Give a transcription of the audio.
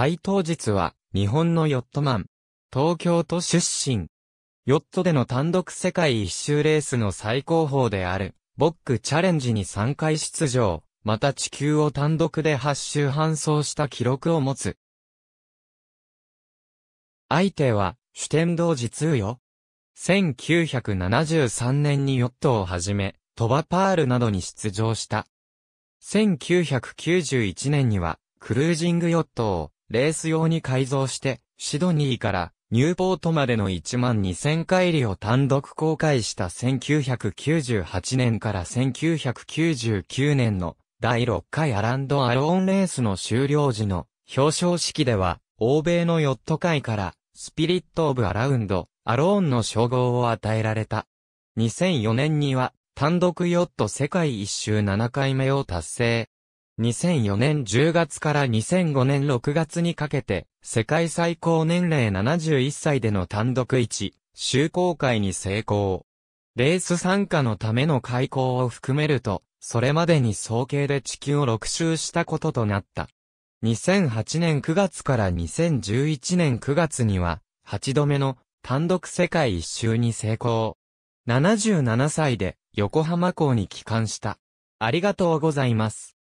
斎藤実は、日本のヨットマン。東京都出身。ヨットでの単独世界一周レースの最高峰である、ボックチャレンジに3回出場、また地球を単独で8周搬送した記録を持つ。相手は、主天堂実よ。1973年にヨットをはじめ、トバパールなどに出場した。1991年には、クルージングヨットを、レース用に改造して、シドニーからニューポートまでの1万2000回りを単独公開した1998年から1999年の第6回アランド・アローンレースの終了時の表彰式では、欧米のヨット界からスピリット・オブ・アラウンド、アローンの称号を与えられた。2004年には単独ヨット世界一周7回目を達成。2004年10月から2005年6月にかけて、世界最高年齢71歳での単独1、周航会に成功。レース参加のための開校を含めると、それまでに総計で地球を6周したこととなった。2008年9月から2011年9月には、8度目の単独世界一周に成功。77歳で横浜港に帰還した。ありがとうございます。